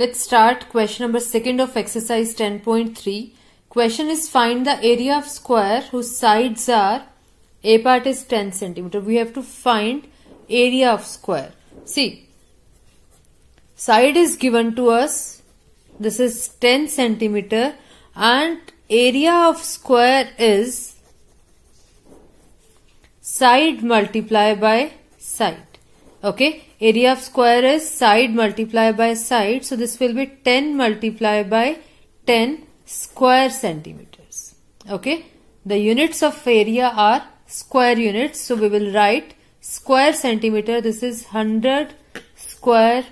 Let's start question number 2nd of exercise 10.3. Question is find the area of square whose sides are, a part is 10 centimeter. We have to find area of square. See, side is given to us. This is 10 centimeter and area of square is side multiplied by side okay area of square is side multiplied by side so this will be 10 multiplied by 10 square centimeters okay the units of area are square units so we will write square centimeter this is 100 square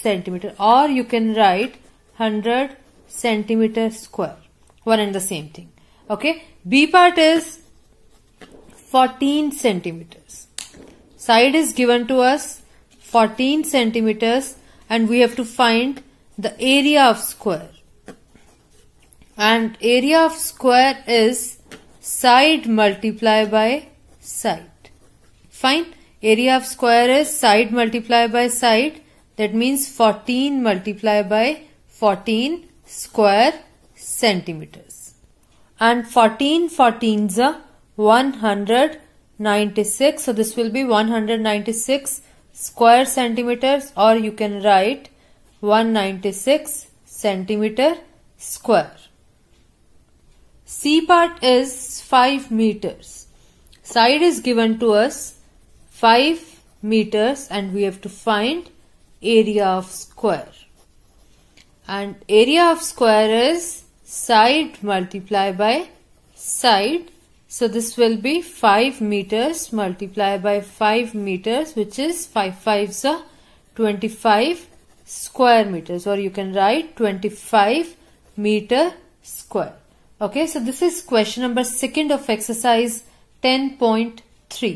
centimeter or you can write 100 centimeter square one and the same thing okay b part is 14 centimeters Side is given to us 14 centimeters and we have to find the area of square. And area of square is side multiplied by side. Fine. Area of square is side multiplied by side. That means 14 multiplied by 14 square centimeters. And 14 14 is 100 96 so this will be 196 square centimeters or you can write 196 centimeter square c part is 5 meters side is given to us 5 meters and we have to find area of square and area of square is side multiplied by side so this will be 5 meters multiplied by 5 meters which is 5 5s are 25 square meters or you can write 25 meter square. Okay, so this is question number second of exercise 10.3.